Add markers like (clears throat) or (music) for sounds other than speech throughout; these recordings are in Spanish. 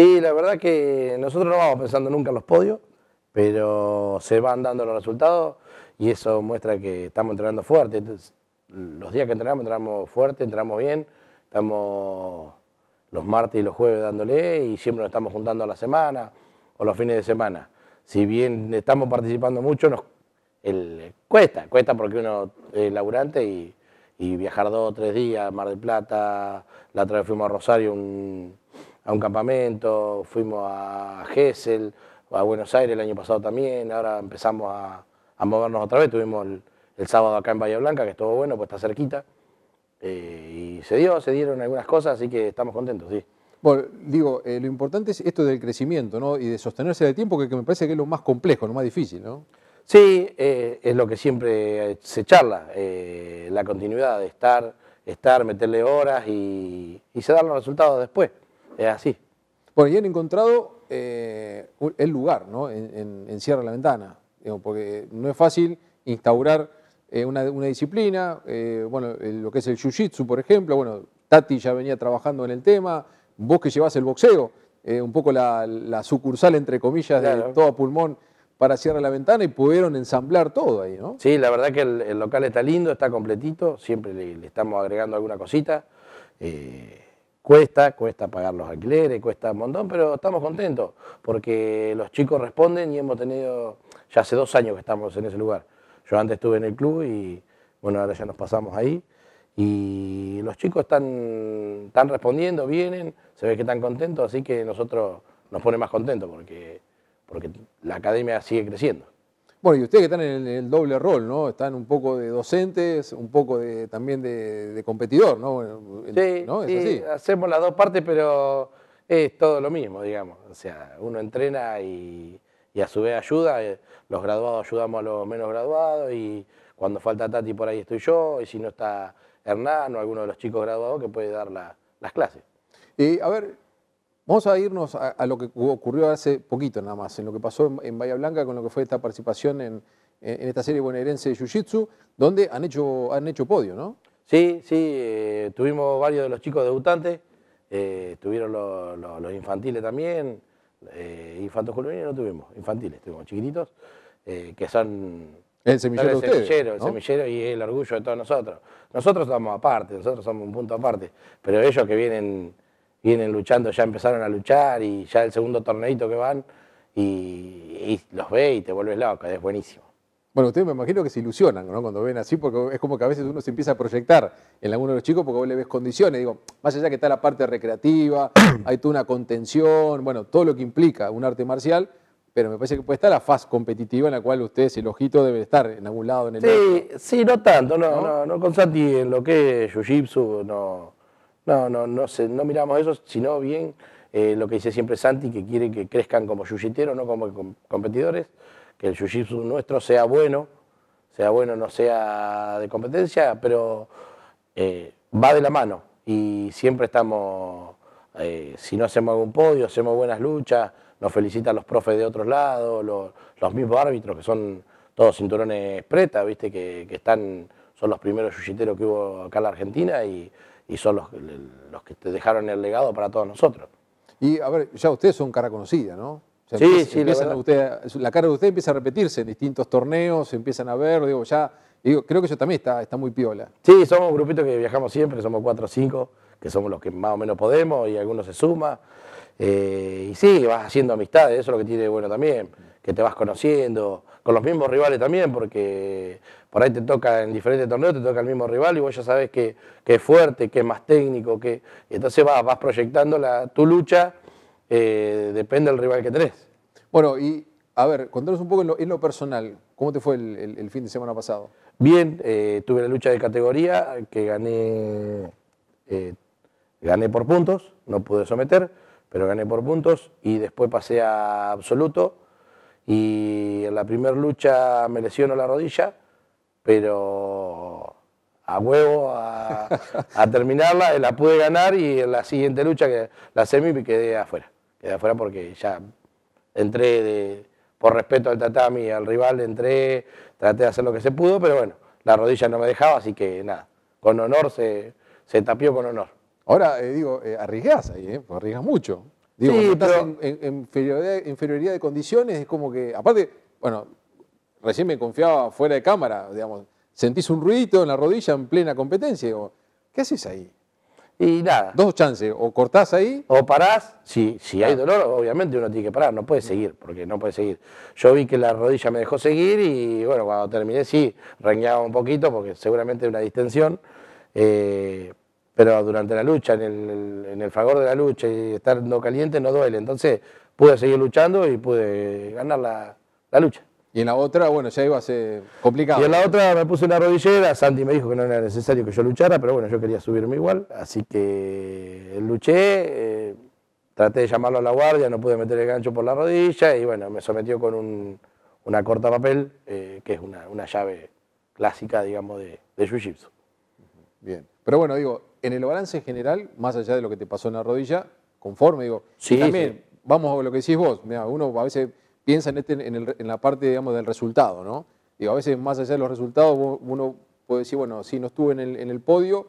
Sí, la verdad que nosotros no vamos pensando nunca en los podios, pero se van dando los resultados y eso muestra que estamos entrenando fuerte. los días que entrenamos, entrenamos fuerte, entramos bien, estamos los martes y los jueves dándole y siempre nos estamos juntando a la semana o los fines de semana. Si bien estamos participando mucho, nos cuesta, cuesta porque uno es laburante y, viajar dos o tres días, Mar del Plata, la otra vez fuimos a Rosario un, un campamento, fuimos a Gessel, a Buenos Aires el año pasado también, ahora empezamos a, movernos otra vez, tuvimos el, sábado acá en Bahía Blanca, que estuvo bueno, pues está cerquita, eh, y se dio, se dieron algunas cosas, así que estamos contentos, sí. Bueno, digo, eh, lo importante es esto del crecimiento, ¿no? Y de sostenerse de tiempo, que, me parece que es lo más complejo, lo más difícil, ¿no? Sí, eh, es lo que siempre se charla, la continuidad, de estar, estar meterle horas y, y se dan los resultados después es así. Bueno, y han encontrado eh, el lugar, ¿no? En, en, Cierra la Ventana, porque no es fácil instaurar eh, una, disciplina, eh, bueno, lo que es el jiu-jitsu, por ejemplo, bueno, Tati ya venía trabajando en el tema, vos que llevas el boxeo, un poco la, sucursal, entre comillas, de todo pulmón para Cierra la Ventana y pudieron ensamblar todo ahí, ¿no? Sí, la verdad que el, local está lindo, está completito, siempre le, estamos agregando alguna cosita. Eh, Cuesta, cuesta pagar los alquileres, cuesta un montón, pero estamos contentos porque los chicos responden y hemos tenido, ya hace dos años que estamos en ese lugar. Yo antes estuve en el club y bueno, ahora ya nos pasamos ahí y los chicos están, están respondiendo, vienen, se ve que están contentos, así que nosotros nos pone más contentos porque, porque la academia sigue creciendo. Bueno, y ustedes que están en el, doble rol, ¿no? Están un poco de docentes, un poco también de, competidor, ¿no? sí, hacemos las dos partes, pero es todo lo mismo, digamos. O sea, uno entrena y, a su vez ayuda. Eh, los graduados ayudamos a los menos graduados y cuando falta Tati por ahí estoy yo y si no está Hernán o alguno de los chicos graduados que puede dar las clases. Y eh, a ver, Vamos a irnos a, lo que ocurrió hace poquito nada más, en lo que pasó en, Bahía Blanca con lo que fue esta participación en, esta serie bonaerense de Jiu-Jitsu, donde han hecho, han hecho podio, ¿no? Sí, sí, eh, tuvimos varios de los chicos debutantes, eh, tuvieron los infantiles también, eh, infantos juveniles no tuvimos, infantiles tuvimos, chiquititos, que son... El semillero, el semillero y el orgullo de todos nosotros. Nosotros estamos aparte, nosotros somos un punto aparte, pero ellos que vienen vienen luchando, ya empezaron a luchar y ya el segundo torneito que van y, los ve y te vuelves loco, es buenísimo. Bueno, ustedes me imagino que se ilusionan, ¿no? Cuando ven así, porque es como que a veces uno se empieza a proyectar en alguno de los chicos porque vos le ves condiciones. Digo, más allá que está la parte recreativa, (clears throat) hay toda una contención, bueno, todo lo que implica un arte marcial, pero me parece que puede estar la faz competitiva en la cual ustedes, el ojito debe estar en algún lado en el Sí, sí, no tanto, no, no, no, no con Santi en lo que es Jiu-Jitsu, no no, no, no, miramos eso, sino bien eh, lo que dice siempre Santi, que quiere que crezcan como yujiteros, no como competidores, que el jiu nuestro sea bueno, sea bueno, no sea de competencia, pero eh, va de la mano y siempre estamos, eh, si no hacemos algún podio, hacemos buenas luchas, nos felicitan los profes de otros lados, los, mismos árbitros que son todos cinturones pretas, viste, que, están, son los primeros yujiteros que hubo acá en la Argentina y y son los, que te dejaron el legado para todos nosotros. Y a ver, ya ustedes son cara conocida, ¿no? sí, sí, la, la, cara de usted empieza a repetirse en distintos torneos, se empiezan a ver, digo, ya, digo, creo que eso también está, está muy piola. Sí, somos un grupito que viajamos siempre, somos cuatro o cinco, que somos los que más o menos podemos y algunos se suma eh, y sí, vas haciendo amistades, eso es lo que tiene bueno también, que te vas conociendo, con los mismos rivales también, porque por ahí te toca en diferentes torneos, te toca el mismo rival y vos ya sabes que, es fuerte, que es más técnico, que entonces vas, vas proyectando la, tu lucha, eh, depende del rival que tenés. Bueno, y a ver, contanos un poco en lo, personal, ¿cómo te fue el, fin de semana pasado? Bien, eh, tuve la lucha de categoría que gané, eh, gané por puntos, no pude someter, pero gané por puntos y después pasé a absoluto y en la primera lucha me lesionó la rodilla pero a huevo a, terminarla, la pude ganar y en la siguiente lucha, que la semi, quedé afuera. Quedé afuera porque ya entré de, por respeto al tatami y al rival, entré, traté de hacer lo que se pudo, pero bueno, la rodilla no me dejaba, así que nada, con honor se, se tapió con honor. Ahora, eh, digo, eh, arriesgás ahí, eh, arriesgas mucho. Digo, sí, pero... en, inferioridad de condiciones, es como que, aparte, bueno, recién me confiaba fuera de cámara, digamos, sentís un ruidito en la rodilla en plena competencia, ¿qué haces ahí? Y nada. Dos chances, o cortás ahí. O parás, si, si hay ah. dolor, obviamente uno tiene que parar, no puede seguir, porque no puede seguir. Yo vi que la rodilla me dejó seguir y bueno, cuando terminé sí, rengueaba un poquito, porque seguramente una distensión, eh, pero durante la lucha, en el, en fragor de la lucha y estando caliente no duele, entonces pude seguir luchando y pude ganar la lucha. Y en la otra, bueno, ya iba a ser complicado. Y en la otra me puse una rodillera, Santi me dijo que no era necesario que yo luchara, pero bueno, yo quería subirme igual, así que eh, luché, eh, traté de llamarlo a la guardia, no pude meter el gancho por la rodilla y bueno, me sometió con una corta papel, eh, que es una, llave clásica, digamos, de, de Jiu-Jitsu. Bien, pero bueno, digo, en el balance general, más allá de lo que te pasó en la rodilla, conforme, digo, también, vamos a lo que decís vos, mira, uno a veces piensa en, este, el, en, la parte, digamos, del resultado, ¿no? Digo, a veces más allá de los resultados uno puede decir, bueno, sí, no estuve en el, en el podio,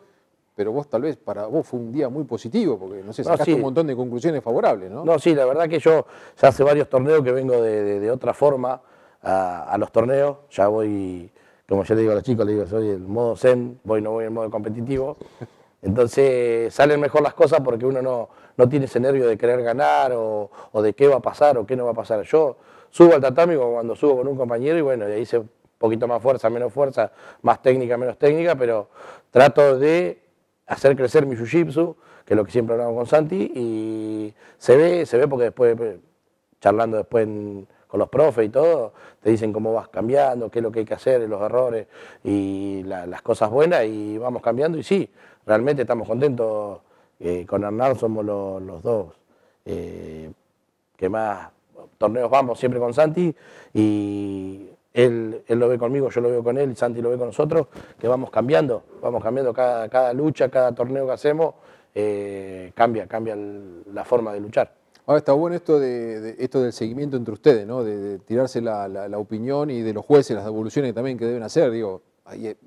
pero vos tal vez para vos fue un día muy positivo, porque no sé, sacaste un montón de conclusiones favorables, ¿no? No, sí, la verdad que yo ya hace varios torneos que vengo de, otra forma a, los torneos, ya voy, como yo le digo a los chicos, le digo, soy el modo zen, voy, no voy en modo competitivo, entonces salen mejor las cosas porque uno no, tiene ese nervio de querer ganar o, de qué va a pasar o qué no va a pasar. Yo subo al tatami cuando subo con un compañero y bueno, y ahí se un poquito más fuerza, menos fuerza, más técnica, menos técnica, pero trato de hacer crecer mi jiu que es lo que siempre hablamos con Santi, y se ve, se ve porque después, eh, charlando después con los profes y todo, te dicen cómo vas cambiando, qué es lo que hay que hacer, los errores y las cosas buenas, y vamos cambiando, y sí, realmente estamos contentos. Eh, con Hernán somos los dos eh, que más torneos vamos, siempre con Santi, y él, lo ve conmigo, yo lo veo con él, Santi lo ve con nosotros, que vamos cambiando, vamos cambiando cada, lucha, cada torneo que hacemos, eh, cambia, cambia la forma de luchar. Ahora está bueno esto de, esto del seguimiento entre ustedes, De, tirarse la, opinión y de los jueces, las devoluciones también que deben hacer, digo,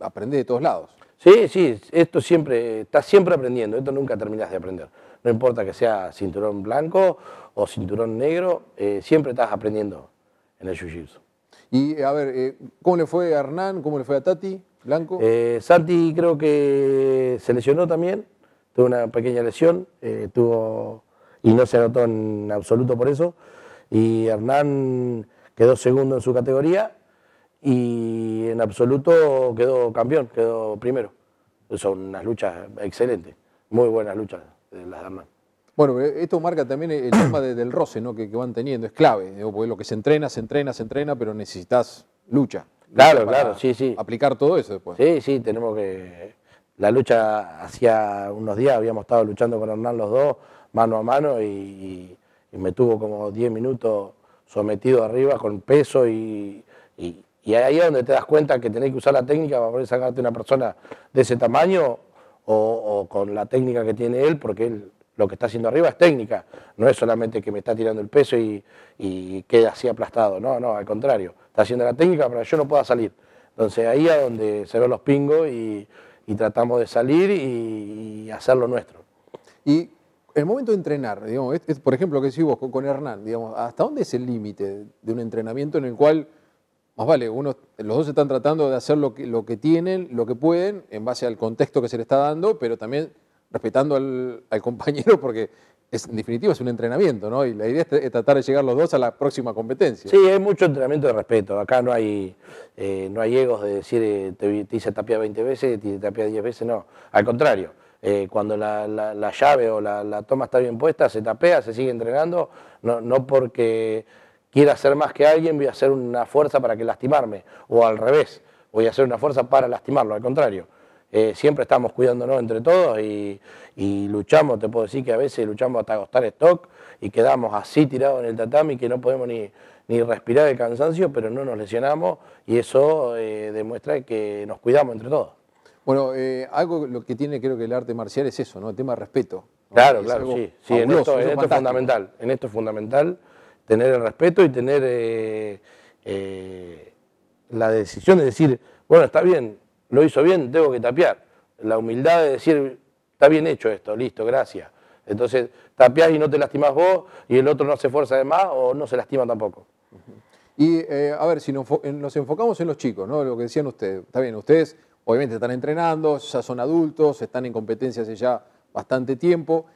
aprende de todos lados. Sí, sí, esto siempre, estás siempre aprendiendo, esto nunca terminas de aprender. No importa que sea cinturón blanco o cinturón negro, eh, siempre estás aprendiendo en el jiu Y a ver, eh, ¿cómo le fue a Hernán? ¿Cómo le fue a Tati Blanco? Eh, Santi creo que se lesionó también, tuvo una pequeña lesión, eh, tuvo y no se anotó en absoluto por eso. Y Hernán quedó segundo en su categoría y en absoluto quedó campeón, quedó primero. Son unas luchas excelentes, muy buenas luchas las de Hernán. Bueno, eh, esto marca también el (clears throat) tema del roce ¿no? Que, van teniendo, es clave, porque lo que se entrena, se entrena, se entrena, pero necesitas lucha. claro, claro, sí, sí. Aplicar todo eso después. Sí, sí, tenemos que... La lucha, hacía unos días habíamos estado luchando con Hernán los dos, mano a mano, y, me tuvo como 10 minutos sometido arriba con peso y y ahí es donde te das cuenta que tenés que usar la técnica para poder sacarte una persona de ese tamaño o, con la técnica que tiene él, porque él lo que está haciendo arriba es técnica, no es solamente que me está tirando el peso y, queda así aplastado, no, no, al contrario, está haciendo la técnica para que yo no pueda salir. Entonces ahí es donde se ven los pingos y, tratamos de salir y, hacer lo nuestro. Y el momento de entrenar, digamos, es, por ejemplo, que decís vos con, con Hernán, digamos, ¿hasta dónde es el límite de un entrenamiento en el cual más vale, los dos están tratando de hacer lo que, lo que tienen, lo que pueden, en base al contexto que se le está dando, pero también respetando al, compañero porque en definitiva es un entrenamiento, ¿no? Y la idea es, tratar de llegar los dos a la próxima competencia. Sí, hay mucho entrenamiento de respeto. Acá no hay, eh, no hay egos de decir eh, te, hice tapia 20 veces, te hice tapia 10 veces, no. Al contrario, eh, cuando la, llave o la, toma está bien puesta, se tapea, se sigue entrenando, no, no porque Quiero hacer más que alguien, voy a hacer una fuerza para que lastimarme, o al revés, voy a hacer una fuerza para lastimarlo, al contrario. Eh, siempre estamos cuidándonos entre todos y, luchamos, te puedo decir que a veces luchamos hasta agostar stock y quedamos así tirados en el tatami que no podemos ni, ni respirar de cansancio, pero no nos lesionamos y eso eh, demuestra que nos cuidamos entre todos. Bueno, eh, algo lo que tiene creo que el arte marcial es eso, ¿no? El tema respeto. Claro, claro, sí. es fundamental. En esto es fundamental tener el respeto y tener eh, eh, la decisión de decir, bueno, está bien, lo hizo bien, tengo que tapear. La humildad de decir, está bien hecho esto, listo, gracias. Entonces, tapeás y no te lastimas vos y el otro no se fuerza de más o no se lastima tampoco. Y eh, a ver, si nos, enfocamos en los chicos, ¿no? Lo que decían ustedes, está bien, ustedes obviamente están entrenando, ya son adultos, están en competencia hace ya bastante tiempo.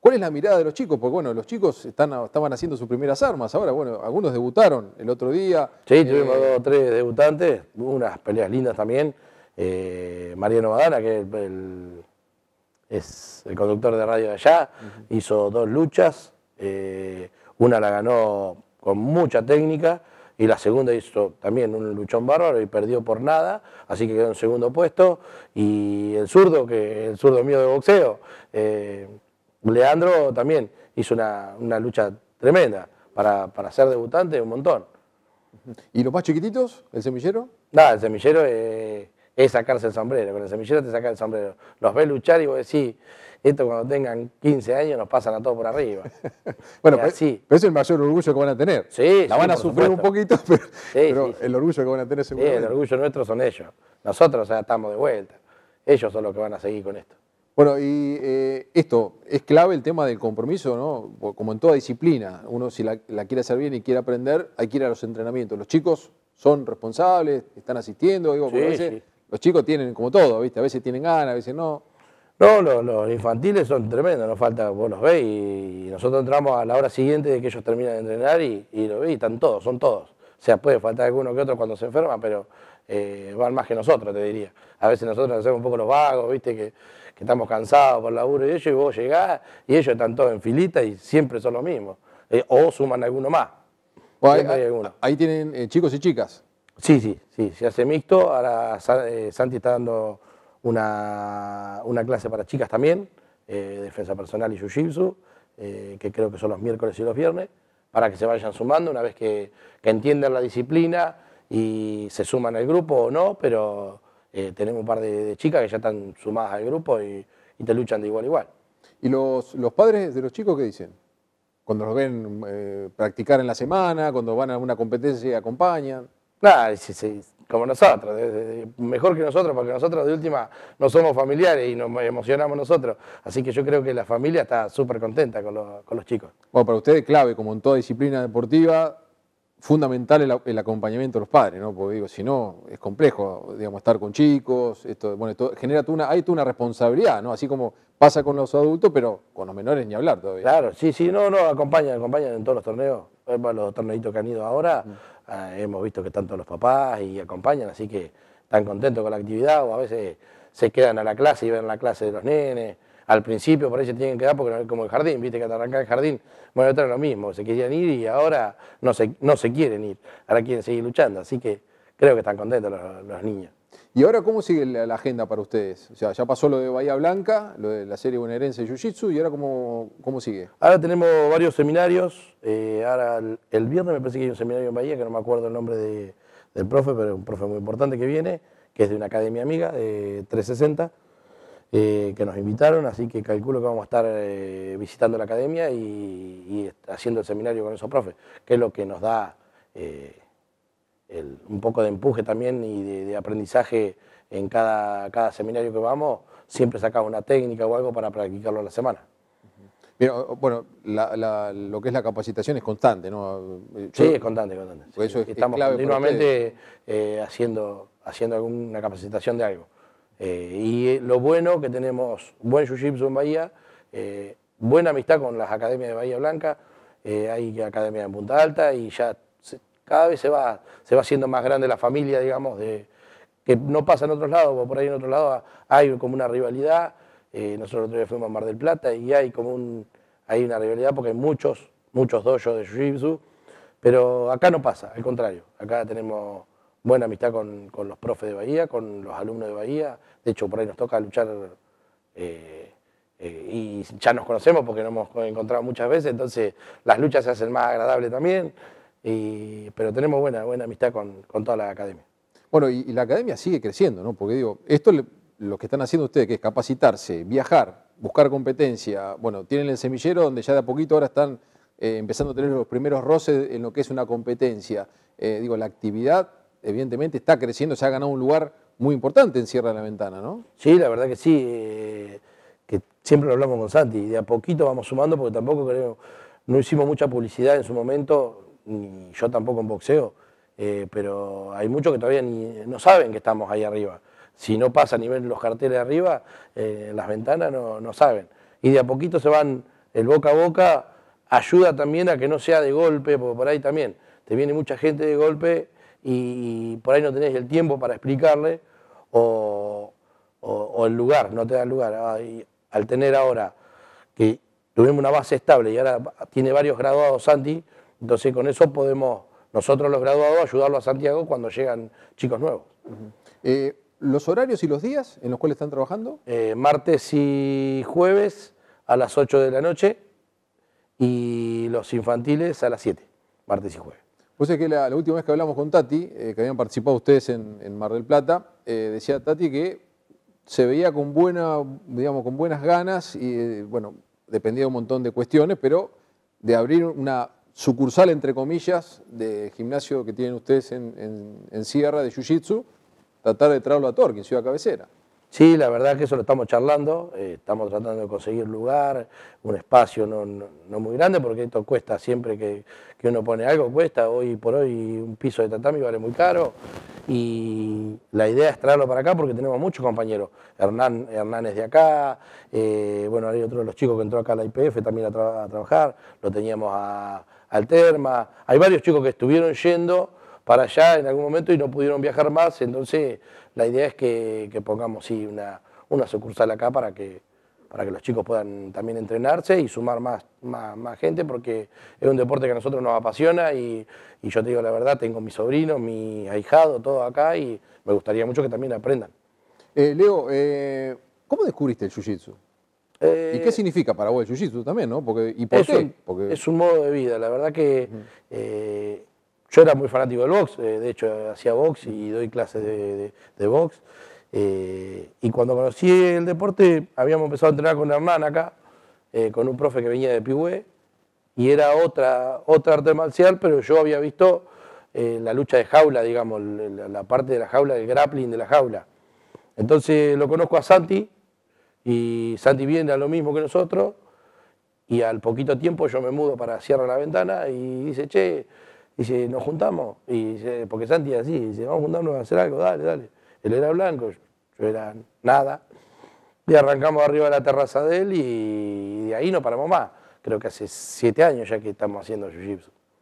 ¿Cuál es la mirada de los chicos? Porque bueno, los chicos estaban haciendo sus primeras armas. Ahora, bueno, algunos debutaron el otro día. Sí, eh, tuvimos dos o tres debutantes, unas peleas lindas también. Eh, Mariano Madana, que es el conductor de radio de allá, hizo dos luchas. Eh, una la ganó con mucha técnica y la segunda hizo también un luchón bárbaro y perdió por nada, así que quedó en segundo puesto. Y el zurdo, que el zurdo mío de boxeo, Leandro también hizo una, lucha tremenda para, ser debutante, un montón. ¿Y los más chiquititos? ¿El semillero? Nada, el semillero eh, es sacarse el sombrero. Con el semillero te saca el sombrero. Los ves luchar y vos decís, esto cuando tengan 15 años nos pasan a todos por arriba. (laughs) bueno, pero, es el mayor orgullo que van a tener. Sí, La van a sufrir un poquito, (laughs) pero, el orgullo que van a tener Sí, el orgullo nuestro son ellos. Nosotros ya estamos de vuelta. Ellos son los que van a seguir con esto. Bueno, y eh, esto, es clave el tema del compromiso, ¿no? Como en toda disciplina, uno si la, quiere hacer bien y quiere aprender, hay que ir a los entrenamientos. Los chicos son responsables, están asistiendo, digo, a veces los chicos tienen como todo, ¿viste? A veces tienen ganas, a veces no. No, los, infantiles son tremendos, nos falta, vos los veis. y, nosotros entramos a la hora siguiente de que ellos terminan de entrenar y, los están todos, son todos. O sea, puede faltar alguno que otro cuando se enferma, pero eh, van más que nosotros, te diría. A veces nosotros hacemos un poco los vagos, viste, que, estamos cansados por laburo y ellos, y vos llegás y ellos están todos en filita y siempre son los mismos. Eh, o suman alguno más. ahí, tienen eh, chicos y chicas. Sí, sí, sí, se hace mixto. Ahora Santi está dando una, clase para chicas también, defensa personal y jiu-jitsu, que creo que son los miércoles y los viernes, para que se vayan sumando una vez que entiendan la disciplina y se suman al grupo o no, pero eh, tenemos un par de, chicas que ya están sumadas al grupo y, te luchan de igual a igual. ¿Y los, los, padres de los chicos qué dicen? Cuando los ven eh, practicar en la semana, cuando van a una competencia y acompañan. Nada, como nosotros, mejor que nosotros, porque nosotros de última no somos familiares y nos emocionamos nosotros. Así que yo creo que la familia está súper contenta con, con los chicos. Bueno, para ustedes clave, como en toda disciplina deportiva, fundamental el, acompañamiento de los padres, ¿no? Porque digo, si no, es complejo, digamos, estar con chicos, esto, bueno, genera una, hay una responsabilidad, ¿no? Así como pasa con los adultos, pero con los menores ni hablar todavía. Claro, sí, sí, no, no, acompañan, acompañan en todos los torneos, eh, los torneitos que han ido ahora, mm. eh, hemos visto que están todos los papás y acompañan, así que están contentos con la actividad o a veces se quedan a la clase y ven la clase de los nenes al principio por ahí se tienen que dar porque como el jardín, viste que te arranca el jardín, bueno, otra lo mismo, se querían ir y ahora no se, no se quieren ir, ahora quieren seguir luchando, así que creo que están contentos los, niños. ¿Y ahora cómo sigue la, agenda para ustedes? O sea, ya pasó lo de Bahía Blanca, lo de la serie bonaerense Jiu-Jitsu, ¿y ahora cómo, cómo sigue? Ahora tenemos varios seminarios, eh, ahora el, viernes me parece que hay un seminario en Bahía, que no me acuerdo el nombre del profe, pero es un profe muy importante que viene, que es de una academia amiga, de 360, eh, que nos invitaron, así que calculo que vamos a estar eh, visitando la academia y, haciendo el seminario con esos profes, que es lo que nos da eh, un poco de empuje también y de, aprendizaje en cada, cada, seminario que vamos, siempre sacamos una técnica o algo para practicarlo a la semana. Mira, bueno, lo que es la capacitación es constante, ¿no? sí, es constante, constante. estamos continuamente haciendo, haciendo alguna capacitación de algo. Eh, y eh, lo bueno que tenemos buen jiu-jitsu en Bahía, eh, buena amistad con las academias de Bahía Blanca, hay academia en Punta Alta y ya cada vez se va, se va haciendo más grande la familia, digamos, que no pasa en otros lados, por ahí en otro lado hay como una rivalidad, nosotros otro día fuimos a Mar del Plata y hay como un, hay una rivalidad porque hay muchos, muchos dojos de jiu-jitsu, pero acá no pasa, al contrario, acá tenemos buena amistad con los profes de Bahía, con los alumnos de Bahía, de hecho, por ahí nos toca luchar eh, eh, y ya nos conocemos porque nos hemos encontrado muchas veces, entonces las luchas se hacen más agradables también, pero tenemos buena, buena amistad con, toda la academia. Bueno, y, la academia sigue creciendo, ¿no? Porque digo, esto lo que están haciendo ustedes, que es capacitarse, viajar, buscar competencia, bueno, tienen el semillero donde ya de a poquito ahora están eh, empezando a tener los primeros roces en lo que es una competencia. digo, la actividad evidentemente está creciendo, se ha ganado un lugar muy importante en la Ventana, ¿no? Sí, la verdad que sí, eh, que siempre lo hablamos con Santi, ...y de a poquito vamos sumando porque tampoco creo, no hicimos mucha publicidad en su momento, ni yo tampoco en boxeo, eh, pero hay muchos que todavía ni, no saben que estamos ahí arriba. Si no pasa a nivel los carteles de arriba, eh, las ventanas no, saben. Y de a poquito se van el boca a boca, ayuda también a que no sea de golpe, porque por ahí también te viene mucha gente de golpe y, y por ahí no tenés el tiempo para explicarle o, el lugar, no te da lugar. al tener ahora que tuvimos una base estable y ahora tiene varios graduados Santi, entonces con eso podemos nosotros los graduados ayudarlo a Santiago cuando llegan chicos nuevos. Eh, ¿Los horarios y los días en los cuales están trabajando? Eh, martes y jueves a las 8 de la noche y los infantiles a las 7, martes y jueves. Pues es que la, última vez que hablamos con Tati, eh, que habían participado ustedes en, Mar del Plata, eh, decía Tati que se veía con buena, digamos, con buenas ganas y eh, bueno, dependía de un montón de cuestiones, pero de abrir una sucursal, entre comillas, de gimnasio que tienen ustedes en, Sierra de Jiu-Jitsu, tratar de traerlo a Torque, en Ciudad Cabecera. Sí, la verdad que eso lo estamos charlando, eh, estamos tratando de conseguir lugar, un espacio no, muy grande, porque esto cuesta, siempre que, uno pone algo cuesta, hoy por hoy un piso de tatami vale muy caro, y la idea es traerlo para acá porque tenemos muchos compañeros, Hernán, es de acá, eh, bueno, hay otro de los chicos que entró acá a la IPF también a, trabajar, lo teníamos a, al Terma, hay varios chicos que estuvieron yendo, para allá en algún momento y no pudieron viajar más, entonces la idea es que, pongamos una, sucursal acá para que, para que los chicos puedan también entrenarse y sumar más, más, gente, porque es un deporte que a nosotros nos apasiona y, yo te digo la verdad, tengo mi sobrino, mi ahijado, todo acá y me gustaría mucho que también aprendan. Eh, Leo, eh, ¿cómo descubriste el jiu-jitsu? ¿Y qué eh, significa para vos el jiu-jitsu también, Porque, ¿y es, Un, es un modo de vida, la verdad que yo era muy fanático del box, eh, de hecho hacía box y doy clases de, box. Eh, y cuando conocí el deporte, habíamos empezado a entrenar con Hernán acá, eh, con un profe que venía de Pihué, y era otra, otra arte marcial, pero yo había visto la lucha de jaula, digamos, la, parte de la jaula, el grappling de la jaula. Entonces lo conozco a Santi, y Santi viene a lo mismo que nosotros, y al poquito tiempo yo me mudo para Cierra la Ventana y dice, che, dice, nos juntamos, y porque Santi es así, dice, vamos a juntarnos a hacer algo, dale, dale. Él era blanco, yo, era nada. Y arrancamos arriba de la terraza de él y de ahí no paramos más. Creo que hace siete años ya que estamos haciendo jiu-jitsu.